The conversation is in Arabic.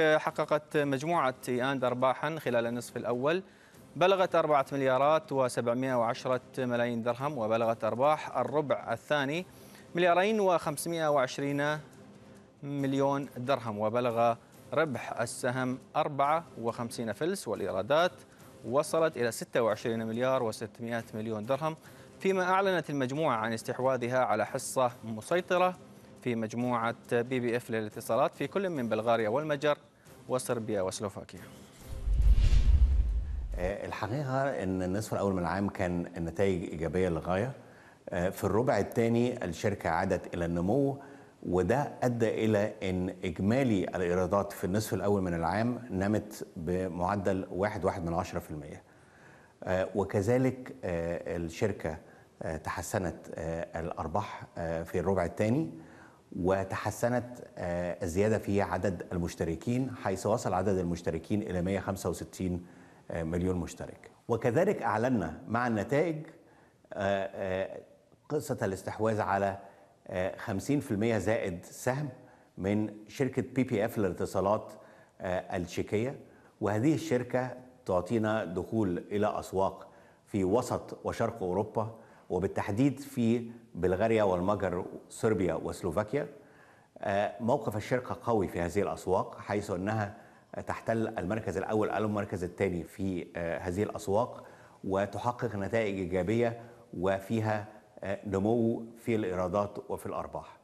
حققت مجموعة تيان أرباحا خلال النصف الأول بلغت 4 مليارات و710 ملايين درهم وبلغت أرباح الربع الثاني مليارين و520 مليون درهم وبلغ ربح السهم 54 فلس والإيرادات وصلت إلى 26 مليار و600 مليون درهم فيما أعلنت المجموعة عن استحواذها على حصة مسيطرة في مجموعة بي بي إف للاتصالات في كل من بلغاريا والمجر وصربيا وسلوفاكيا آه، الحقيقة أن النصف الأول من العام كان النتائج إيجابية للغاية آه، في الربع الثاني الشركة عادت إلى النمو وده أدى إلى أن إجمالي الإيرادات في النصف الأول من العام نمت بمعدل 1.1% آه، وكذلك الشركة تحسنت الأرباح في الربع الثاني وتحسنت آه، الزيادة في عدد المشتركين حيث وصل عدد المشتركين إلى 165 آه، مليون مشترك وكذلك أعلنا مع النتائج آه، قصة الاستحواذ على 50% زائد سهم من شركة بي بي اف للاتصالات التشيكية وهذه الشركة تعطينا دخول إلى أسواق في وسط وشرق أوروبا وبالتحديد في بلغاريا والمجر صربيا وسلوفاكيا آه، موقف الشركة قوي في هذه الأسواق حيث أنها تحتل المركز الأول أو المركز الثاني في آه، هذه الأسواق وتحقق نتائج إيجابية وفيها آه، نمو في الإيرادات وفي الأرباح